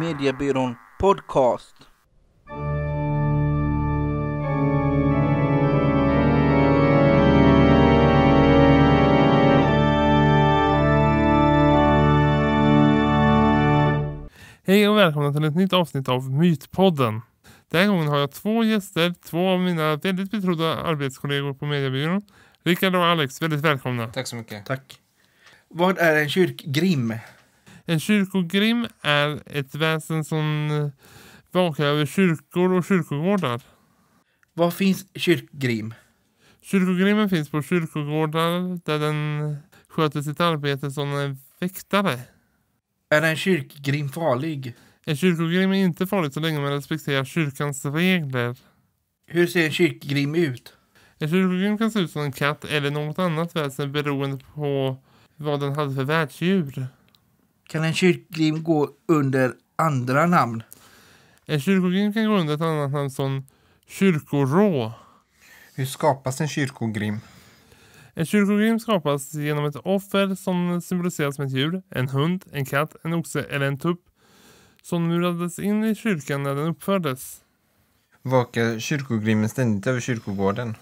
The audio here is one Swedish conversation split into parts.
Mediebyrån Podcast. Hej och välkomna till ett nytt avsnitt av Mytpodden. Den här gången har jag två gäster, två av mina väldigt betrodda arbetskollegor på Mediebyrån. Rickard och Alex, väldigt välkomna. Tack så mycket. Tack. Vad är en kyrkgrim? En kyrkogrim är ett väsen som vakar över kyrkor och kyrkogårdar. Var finns kyrkgrim? Kyrkogrimmen finns på kyrkogårdar där den sköter sitt arbete som en väktare. Är en kyrkgrim farlig? En kyrkogrim är inte farligt så länge man respekterar kyrkans regler. Hur ser en kyrkogrim ut? En kyrkogrim kan se ut som en katt eller något annat väsen beroende på vad den hade för världsdjur. Kan en kyrkogrim gå under andra namn? En kyrkogrim kan gå under ett annat namn som kyrkorå. Hur skapas en kyrkogrim? En kyrkogrim skapas genom ett offer som symboliseras med ett djur, en hund, en katt, en oxe eller en tupp som murades in i kyrkan när den uppfördes. Vakar kyrkogrimmen ständigt över kyrkogården?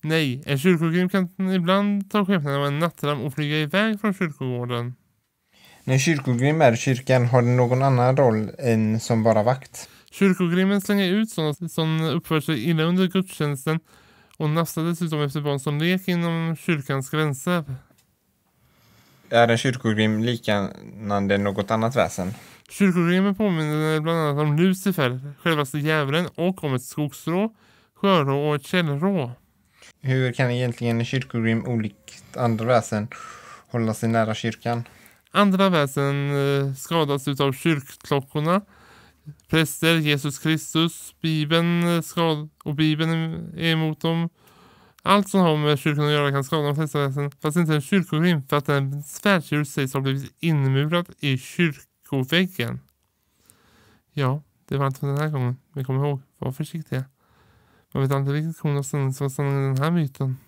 Nej, en kyrkogrim kan ibland ta skepnaden av en nattram och flyga iväg från kyrkogården. När kyrkogrim är i kyrkan har den någon annan roll än som bara vakt. Kyrkogrimmen slänger ut sådana som uppför sig illa under gudstjänsten och nafsar dessutom efter barn som leker inom kyrkans gränser. Är en kyrkogrim liknande något annat väsen? Kyrkoremen påminner bland annat om Lucifer, självaste djävulen, och om ett skogsrå, sjörå och ett källrå. Hur kan egentligen kyrkorym olikt andra väsen hålla sig nära kyrkan? Andra väsen eh, skadas av kyrkklockorna. Präster, Jesus Kristus, Bibeln eh, skad och Bibeln är emot dem. Allt som har med kyrkan att göra kan skada de flesta väsen, fast inte en kyrkorym för att en svärdsdjur sägs ha blivit inmurad i kyrkan Koväggen. Ja, det var allt för den här gången. Men kom ihåg, var försiktiga. Man vet aldrig vilket korn som stannar den här myten.